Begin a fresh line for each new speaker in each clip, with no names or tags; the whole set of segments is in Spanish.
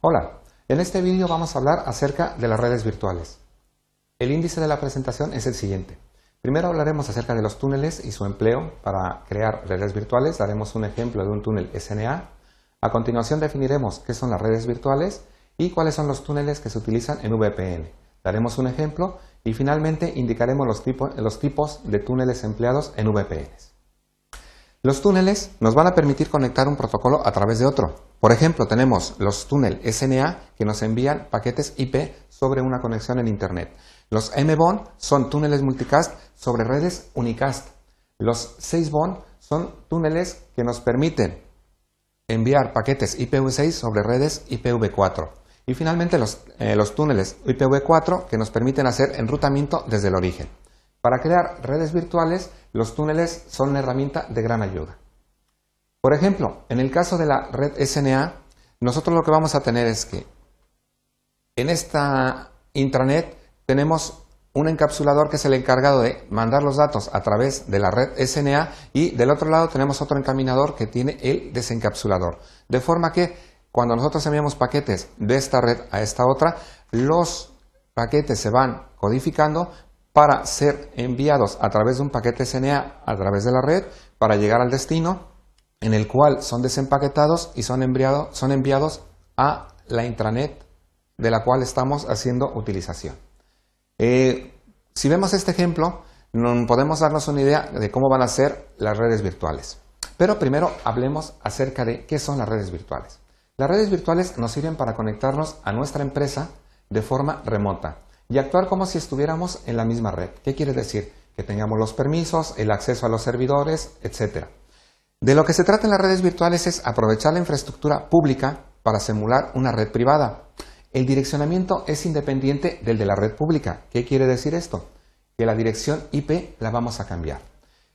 Hola, en este vídeo vamos a hablar acerca de las redes virtuales. El índice de la presentación es el siguiente. Primero hablaremos acerca de los túneles y su empleo para crear redes virtuales. Daremos un ejemplo de un túnel SNA. A continuación definiremos qué son las redes virtuales y cuáles son los túneles que se utilizan en VPN. Daremos un ejemplo y finalmente indicaremos los, tipos de túneles empleados en VPNs. Los túneles nos van a permitir conectar un protocolo a través de otro. Por ejemplo, tenemos los túneles SNA que nos envían paquetes IP sobre una conexión en Internet. Los MBON son túneles multicast sobre redes unicast. Los 6BON son túneles que nos permiten enviar paquetes IPv6 sobre redes IPv4. Y finalmente los, eh, los túneles IPv4 que nos permiten hacer enrutamiento desde el origen. Para crear redes virtuales, los túneles son una herramienta de gran ayuda. Por ejemplo, en el caso de la red SNA, nosotros lo que vamos a tener es que en esta intranet tenemos un encapsulador que es el encargado de mandar los datos a través de la red SNA y del otro lado tenemos otro encaminador que tiene el desencapsulador. De forma que cuando nosotros enviamos paquetes de esta red a esta otra, los paquetes se van codificando para ser enviados a través de un paquete SNA, a través de la red, para llegar al destino, en el cual son desempaquetados y son, son enviados a la intranet de la cual estamos haciendo utilización. Eh, si vemos este ejemplo, podemos darnos una idea de cómo van a ser las redes virtuales. Pero primero hablemos acerca de qué son las redes virtuales. Las redes virtuales nos sirven para conectarnos a nuestra empresa de forma remota y actuar como si estuviéramos en la misma red. ¿Qué quiere decir? Que tengamos los permisos, el acceso a los servidores, etc. De lo que se trata en las redes virtuales es aprovechar la infraestructura pública para simular una red privada. El direccionamiento es independiente del de la red pública. ¿Qué quiere decir esto? Que la dirección IP la vamos a cambiar.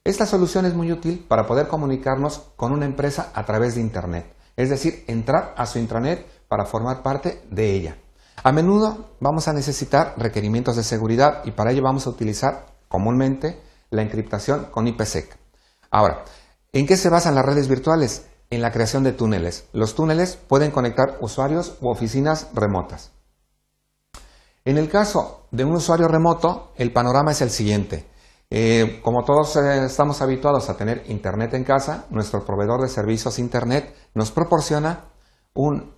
Esta solución es muy útil para poder comunicarnos con una empresa a través de Internet, es decir, entrar a su intranet para formar parte de ella. A menudo vamos a necesitar requerimientos de seguridad y para ello vamos a utilizar comúnmente la encriptación con IPsec. Ahora, ¿en qué se basan las redes virtuales? En la creación de túneles. Los túneles pueden conectar usuarios u oficinas remotas. En el caso de un usuario remoto, el panorama es el siguiente. Eh, como todos eh, estamos habituados a tener Internet en casa, nuestro proveedor de servicios Internet nos proporciona un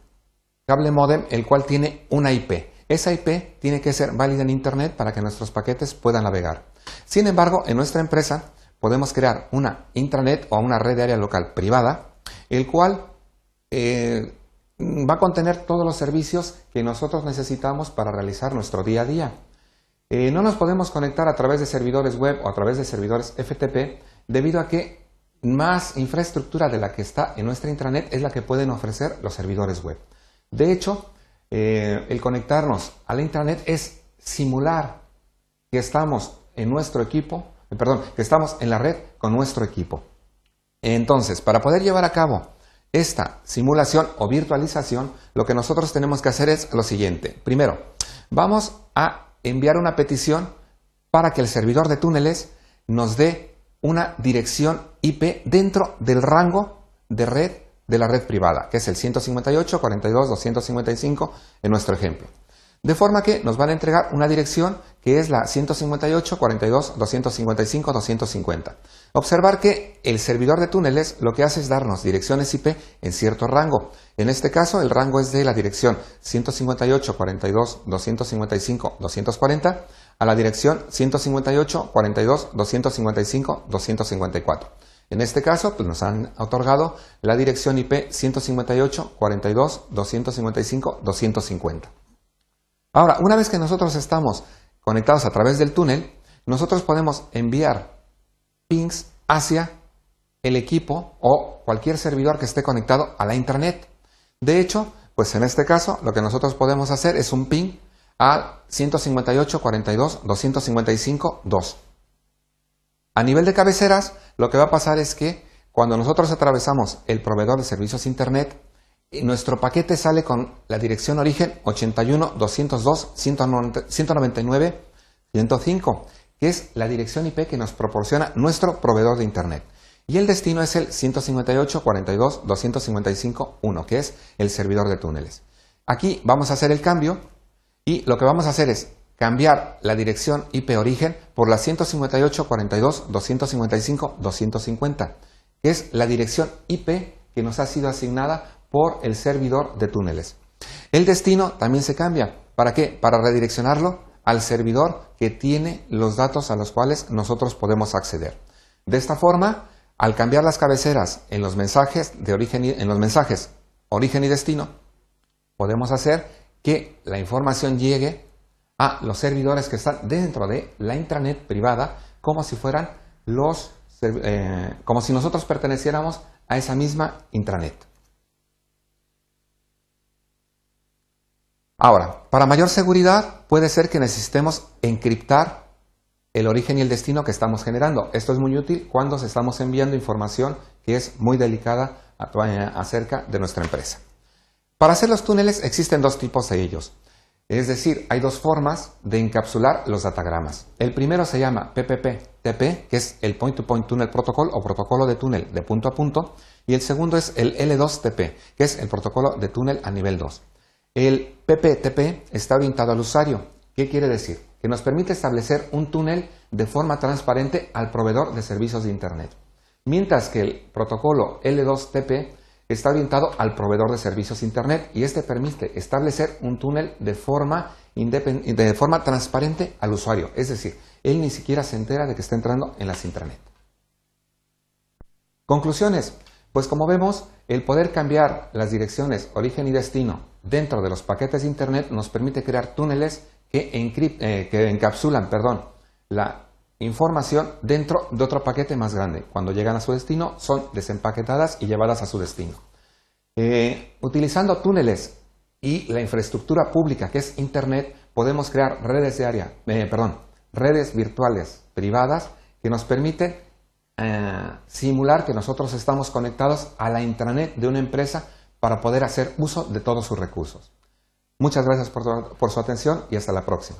cable modem el cual tiene una IP. Esa IP tiene que ser válida en Internet para que nuestros paquetes puedan navegar. Sin embargo, en nuestra empresa podemos crear una intranet o una red de área local privada, el cual eh, va a contener todos los servicios que nosotros necesitamos para realizar nuestro día a día. Eh, no nos podemos conectar a través de servidores web o a través de servidores FTP debido a que más infraestructura de la que está en nuestra intranet es la que pueden ofrecer los servidores web. De hecho, eh, el conectarnos a la internet es simular que estamos en nuestro equipo, eh, perdón, que estamos en la red con nuestro equipo. Entonces, para poder llevar a cabo esta simulación o virtualización, lo que nosotros tenemos que hacer es lo siguiente. Primero, vamos a enviar una petición para que el servidor de túneles nos dé una dirección IP dentro del rango de red de la red privada, que es el 158, 42, 255 en nuestro ejemplo. De forma que nos van a entregar una dirección que es la 158, 42, 255, 250. Observar que el servidor de túneles lo que hace es darnos direcciones IP en cierto rango. En este caso el rango es de la dirección 158, 42, 255, 240 a la dirección 158, 42, 255, 254. En este caso, pues nos han otorgado la dirección IP 158 255 250. Ahora, una vez que nosotros estamos conectados a través del túnel, nosotros podemos enviar pings hacia el equipo o cualquier servidor que esté conectado a la internet. De hecho, pues en este caso lo que nosotros podemos hacer es un ping a 158 255 2. A nivel de cabeceras, lo que va a pasar es que cuando nosotros atravesamos el proveedor de servicios Internet, eh, nuestro paquete sale con la dirección origen 81 202 199 105, que es la dirección IP que nos proporciona nuestro proveedor de Internet. Y el destino es el 158 42 255 1, que es el servidor de túneles. Aquí vamos a hacer el cambio y lo que vamos a hacer es cambiar la dirección IP origen por la 158.42.255.250, que es la dirección IP que nos ha sido asignada por el servidor de túneles. El destino también se cambia. ¿Para qué? Para redireccionarlo al servidor que tiene los datos a los cuales nosotros podemos acceder. De esta forma, al cambiar las cabeceras en los mensajes de origen en los mensajes origen y destino, podemos hacer que la información llegue a los servidores que están dentro de la intranet privada como si fueran los eh, como si nosotros perteneciéramos a esa misma intranet. Ahora, para mayor seguridad puede ser que necesitemos encriptar el origen y el destino que estamos generando. Esto es muy útil cuando estamos enviando información que es muy delicada eh, acerca de nuestra empresa. Para hacer los túneles existen dos tipos de ellos. Es decir, hay dos formas de encapsular los datagramas. El primero se llama PPPTP, que es el Point-to-Point -point Tunnel Protocol o protocolo de túnel de punto a punto, y el segundo es el L2-TP, que es el protocolo de túnel a nivel 2. El PPTP está orientado al usuario. ¿Qué quiere decir? Que nos permite establecer un túnel de forma transparente al proveedor de servicios de Internet. Mientras que el protocolo L2-TP está orientado al proveedor de servicios Internet y este permite establecer un túnel de forma, de forma transparente al usuario. Es decir, él ni siquiera se entera de que está entrando en las Intranet. Conclusiones. Pues como vemos, el poder cambiar las direcciones origen y destino dentro de los paquetes de Internet nos permite crear túneles que, eh, que encapsulan perdón, la información dentro de otro paquete más grande. Cuando llegan a su destino, son desempaquetadas y llevadas a su destino. Eh, utilizando túneles y la infraestructura pública que es Internet, podemos crear redes de área, eh, redes virtuales privadas que nos permiten eh, simular que nosotros estamos conectados a la intranet de una empresa para poder hacer uso de todos sus recursos. Muchas gracias por su atención y hasta la próxima.